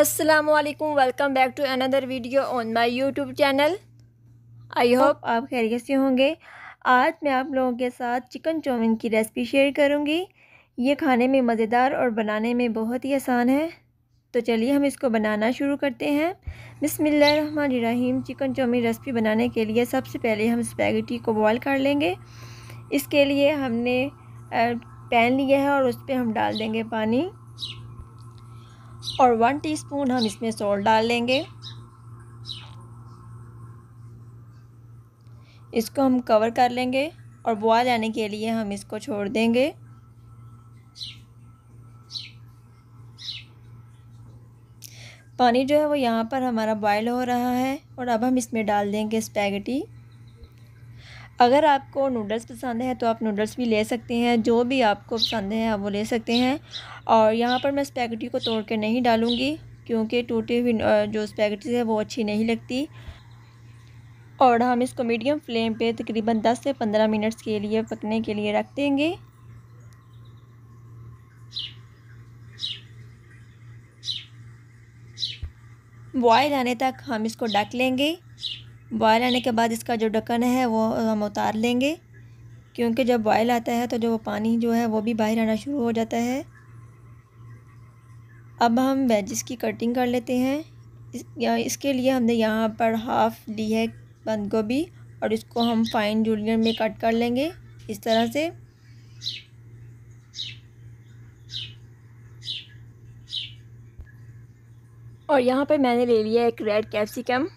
Aslam welcome back to another video on my YouTube channel I hope आप खैरियत से होंगे आज मैं आप लोगों के साथ चिकन चाउमिन की रेसिपी शेयर करूंगी ये खाने में मज़ेदार और बनाने में बहुत ही आसान है तो चलिए हम इसको बनाना शुरू करते हैं बिसमीम चिकन चाउमिन रेसिपी बनाने के लिए सबसे पहले हम स्पैगेटी को बॉयल कर लेंगे इसके लिए हमने पैन लिया है और उस पर हम डाल देंगे पानी और वन टीस्पून हम इसमें सॉल्ट डाल लेंगे इसको हम कवर कर लेंगे और बॉयल आने के लिए हम इसको छोड़ देंगे पानी जो है वो यहाँ पर हमारा बॉयल हो रहा है और अब हम इसमें डाल देंगे स्पैगेटी अगर आपको नूडल्स पसंद है तो आप नूडल्स भी ले सकते हैं जो भी आपको पसंद है आप वो ले सकते हैं और यहाँ पर मैं स्पैगेटी को तोड़ के नहीं डालूँगी क्योंकि टूटी हुई जो स्पैगेटी है वो अच्छी नहीं लगती और हम इसको मीडियम फ्लेम पे तकरीबन 10 से 15 मिनट्स के लिए पकने के लिए रख देंगे बॉयल आने तक हम इसको ढक लेंगे बॉयल आने के बाद इसका जो ढक्कन है वो हम उतार लेंगे क्योंकि जब बॉयल आता है तो जो पानी जो है वो भी बाहर आना शुरू हो जाता है अब हम वेजिस की कटिंग कर लेते हैं इसके लिए हमने यहाँ पर हाफ़ ली है बंद गोभी और इसको हम फाइन जूलियन में कट कर लेंगे इस तरह से और यहाँ पे मैंने ले लिया एक रेड कैप्सिकम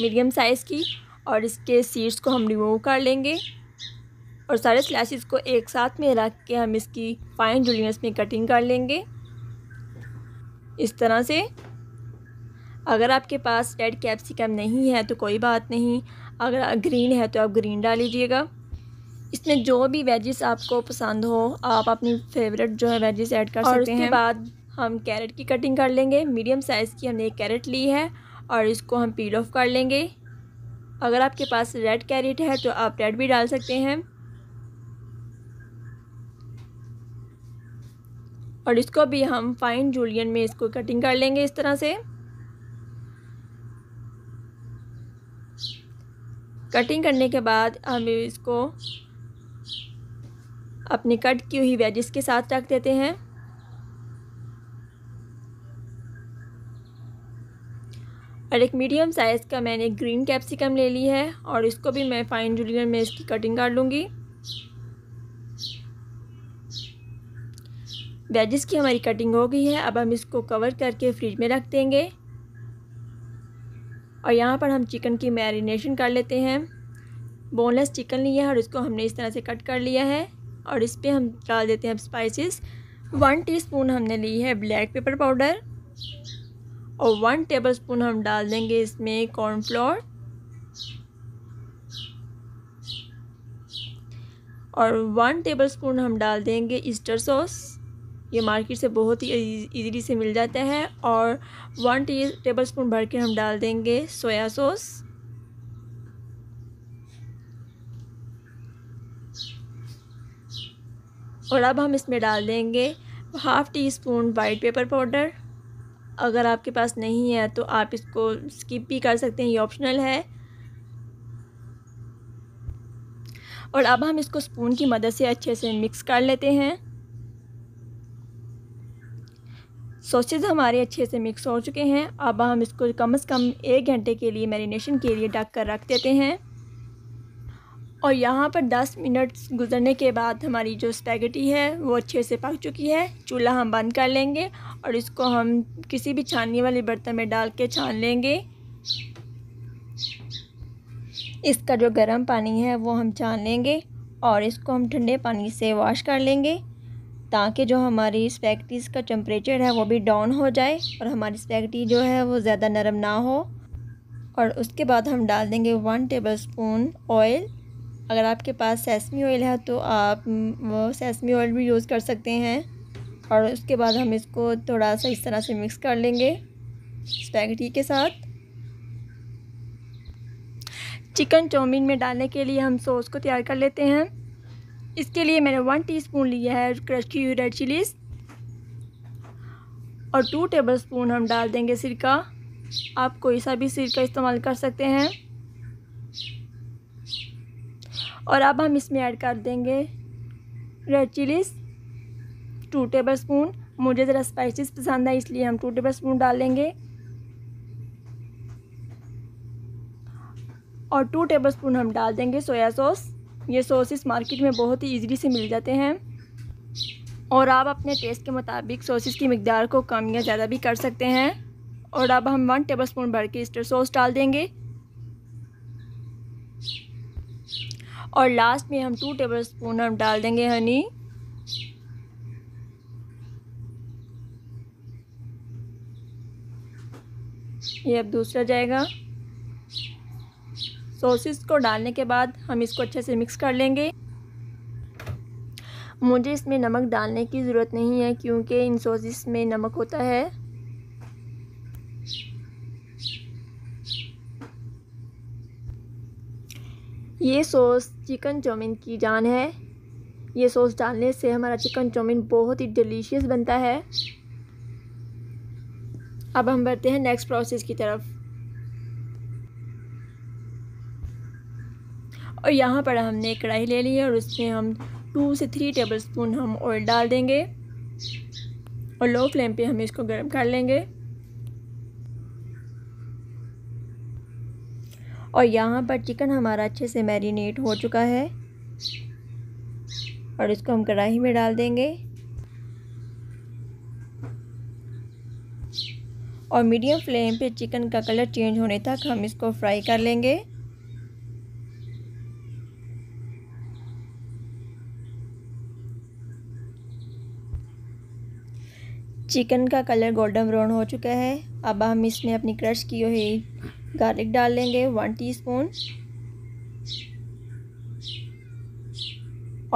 मीडियम साइज़ की और इसके सीड्स को हम रिमूव कर लेंगे और सारे स्लाइसिस को एक साथ में रख के हम इसकी फाइन जुलियस में कटिंग कर लेंगे इस तरह से अगर आपके पास रेड कैप्सिकम नहीं है तो कोई बात नहीं अगर ग्रीन है तो आप ग्रीन डाल लीजिएगा इसमें जो भी वेजेस आपको पसंद हो आप अपनी फेवरेट जो है वेजेस ऐड कर सकते हैं उसके बाद हम कैरेट की कटिंग कर लेंगे मीडियम साइज़ की हमने एक कैरेट ली है और इसको हम पील ऑफ कर लेंगे अगर आपके पास रेड कैरेट है तो आप रेड भी डाल सकते हैं और इसको भी हम फाइन जूलियन में इसको कटिंग कर लेंगे इस तरह से कटिंग करने के बाद हम इसको अपनी कट की हुई वेजिस के साथ रख देते हैं और एक मीडियम साइज़ का मैंने ग्रीन कैप्सिकम ले ली है और इसको भी मैं फाइन जुलियर में इसकी कटिंग कर लूँगी वेजिस की हमारी कटिंग हो गई है अब हम इसको कवर करके फ्रिज में रख देंगे और यहाँ पर हम चिकन की मैरिनेशन कर लेते हैं बोनलेस चिकन लिया है और इसको हमने इस तरह से कट कर लिया है और इस पर हम डाल देते हैं स्पाइसेस वन टीस्पून हमने ली है ब्लैक पेपर पाउडर और वन टेबलस्पून हम डाल देंगे इसमें कॉर्नफ्लोर और वन टेबलस्पून हम डाल देंगे ईस्टर सॉस ये मार्केट से बहुत ही इजीली से मिल जाता है और वन टेबल स्पून भर के हम डाल देंगे सोया सॉस और अब हम इसमें डाल देंगे half teaspoon white pepper powder अगर आपके पास नहीं है तो आप इसको स्किप भी कर सकते हैं ये ऑप्शनल है और अब हम इसको स्पून की मदद से अच्छे से मिक्स कर लेते हैं सॉसेज हमारे अच्छे से मिक्स हो चुके हैं अब हम इसको कम से कम एक घंटे के लिए मैरिनेशन के लिए ढक कर रख देते हैं और यहाँ पर 10 मिनट गुजरने के बाद हमारी जो स्पैगेटी है वो अच्छे से पक चुकी है चूल्हा हम बंद कर लेंगे और इसको हम किसी भी छानने वाले बर्तन में डाल के छान लेंगे इसका जो गर्म पानी है वो हम छान लेंगे और इसको हम ठंडे पानी से वॉश कर लेंगे ताकि जो हमारी स्पैगटीज़ का टेम्परेचर है वो भी डाउन हो जाए और हमारी स्पैगटी जो है वो ज़्यादा नरम ना हो और उसके बाद हम डाल देंगे वन टेबल स्पून ऑयल अगर आपके पास सेसमी ऑयल है तो आप वो सेसमी ऑयल भी यूज़ कर सकते हैं और उसके बाद हम इसको थोड़ा सा इस तरह से मिक्स कर लेंगे स्पैगेटी के साथ चिकन चाउमीन में डालने के लिए हम सॉस को तैयार कर लेते हैं इसके लिए मैंने वन टीस्पून लिया है क्रश की हुई रेड चिलीज़ और टू टेबल स्पून हम डाल देंगे सिरका आप कोई सा भी सिरका इस्तेमाल कर सकते हैं और अब हम इसमें ऐड कर देंगे red chillies two tablespoon मुझे ज़रा स्पाइसेस पसंद है इसलिए हम टू टेबल स्पून डालेंगे और टू टेबल स्पून हम डाल देंगे सोया सॉस ये सॉस इस मार्केट में बहुत ही ईजिली से मिल जाते हैं और आप अपने टेस्ट के मुताबिक सॉसेस की मकदार को कम या ज़्यादा भी कर सकते हैं और अब हम वन टेबल स्पून भर के इस्टर सॉस डाल देंगे और लास्ट में हम टू टेबल स्पून हम डाल देंगे हनी ये अब दूसरा जाएगा सॉसेस को डालने के बाद हम इसको अच्छे से मिक्स कर लेंगे मुझे इसमें नमक डालने की ज़रूरत नहीं है क्योंकि इन सॉसेस में नमक होता है ये सॉस चिकन चाउमीन की जान है ये सॉस डालने से हमारा चिकन चाउमीन बहुत ही डिलीशियस बनता है अब हम बढ़ते हैं नेक्स्ट प्रोसेस की तरफ और यहाँ पर हमने कढ़ाई ले ली है और उसमें हम टू से थ्री टेबल स्पून हम ऑयल डाल देंगे और लो फ्लेम पे हम इसको गर्म कर लेंगे और यहाँ पर चिकन हमारा अच्छे से मैरिनेट हो चुका है और इसको हम कढ़ाई में डाल देंगे और मीडियम फ्लेम पे चिकन का कलर चेंज होने तक हम इसको फ्राई कर लेंगे चिकन का कलर गोल्डन ब्राउन हो चुका है अब हम इसमें अपनी क्रश की हुई गार्लिक डाल लेंगे वन टीस्पून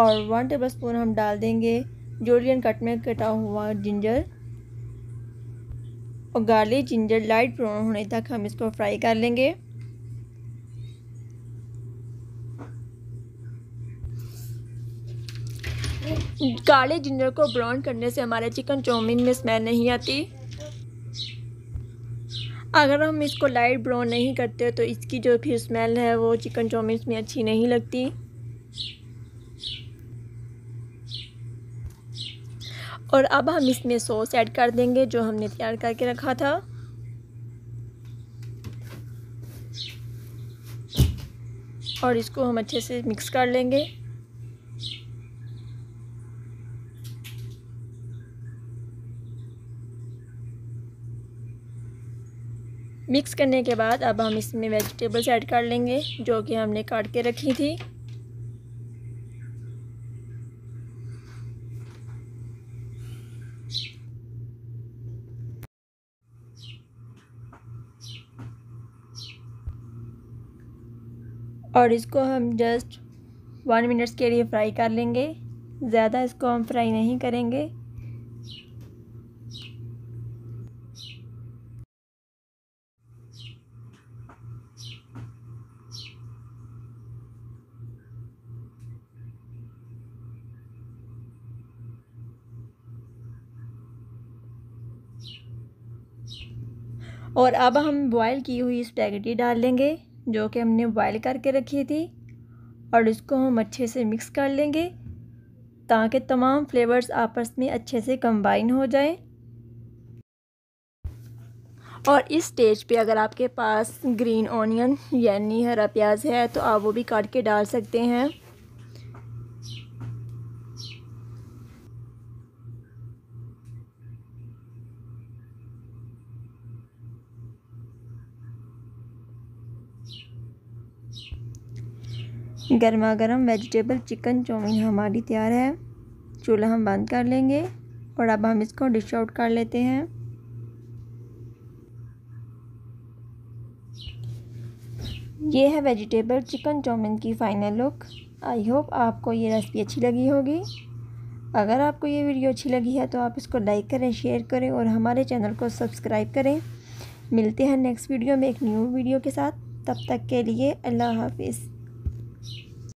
और वन टेबलस्पून हम डाल देंगे जोलियन कट में कटा हुआ जिंजर और गार्लिक जिंजर लाइट ब्राउन होने तक हम इसको फ्राई कर लेंगे गार्लिक जिंजर को ब्राउन करने से हमारे चिकन चाउमीन में स्मेल नहीं आती अगर हम इसको लाइट ब्राउन नहीं करते तो इसकी जो फिर स्मेल है वो चिकन चाउमीन में अच्छी नहीं लगती और अब हम इसमें सॉस ऐड कर देंगे जो हमने तैयार करके रखा था और इसको हम अच्छे से मिक्स कर लेंगे मिक्स करने के बाद अब हम इसमें वेजिटेबल्स ऐड कर लेंगे जो कि हमने काट के रखी थी और इसको हम जस्ट वन मिनट्स के लिए फ्राई कर लेंगे ज़्यादा इसको हम फ्राई नहीं करेंगे और अब हम बॉईल की हुई स्पैगेटी डाल लेंगे जो कि हमने बॉयल करके रखी थी और इसको हम अच्छे से मिक्स कर लेंगे ताकि तमाम फ्लेवर्स आपस में अच्छे से कंबाइन हो जाए और इस स्टेज पे अगर आपके पास ग्रीन ऑनियन यानी हरा प्याज है तो आप वो भी काट के डाल सकते हैं गर्मा गर्म वेजिटेबल चिकन चाउमीन हमारी तैयार है चूल्हा हम बंद कर लेंगे और अब हम इसको डिश आउट कर लेते हैं ये है वेजिटेबल चिकन चाउमीन की फ़ाइनल लुक आई होप आपको ये रेसिपी अच्छी लगी होगी अगर आपको ये वीडियो अच्छी लगी है तो आप इसको लाइक करें शेयर करें और हमारे चैनल को सब्सक्राइब करें मिलते हैं नेक्स्ट वीडियो में एक न्यू वीडियो के साथ तब तक के लिए अल्लाह हाफिज़